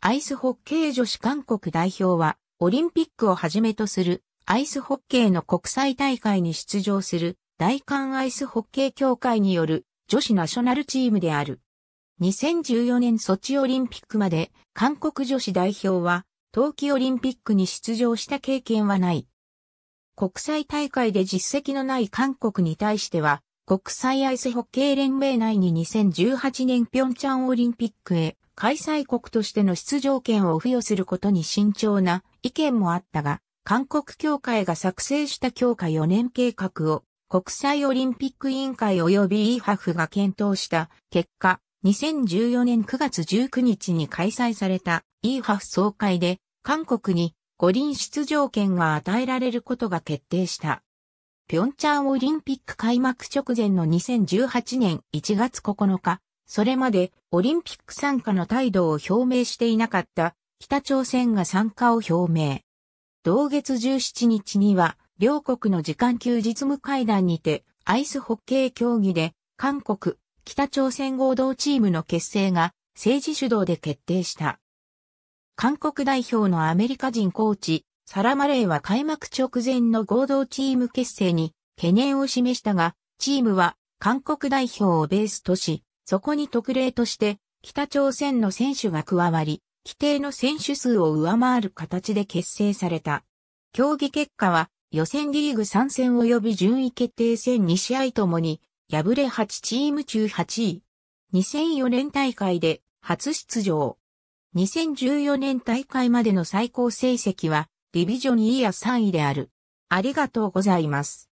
アイスホッケー女子韓国代表は、オリンピックをはじめとする、アイスホッケーの国際大会に出場する、大韓アイスホッケー協会による女子ナショナルチームである。2014年ソチオリンピックまで、韓国女子代表は、冬季オリンピックに出場した経験はない。国際大会で実績のない韓国に対しては、国際アイスホッケー連盟内に2018年平昌オリンピックへ開催国としての出場権を付与することに慎重な意見もあったが、韓国協会が作成した強化4年計画を国際オリンピック委員会及び EHAF が検討した結果、2014年9月19日に開催された EHAF 総会で韓国に五輪出場権が与えられることが決定した。平昌オリンピック開幕直前の2018年1月9日、それまでオリンピック参加の態度を表明していなかった北朝鮮が参加を表明。同月17日には両国の時間級実務会談にてアイスホッケー競技で韓国、北朝鮮合同チームの結成が政治主導で決定した。韓国代表のアメリカ人コーチ、サラ・マレーは開幕直前の合同チーム結成に懸念を示したが、チームは韓国代表をベースとし、そこに特例として北朝鮮の選手が加わり、規定の選手数を上回る形で結成された。競技結果は予選リーグ参戦及び順位決定戦2試合ともに敗れ8チーム中8位。2004年大会で初出場。2014年大会までの最高成績はディビジョンイや3位である。ありがとうございます。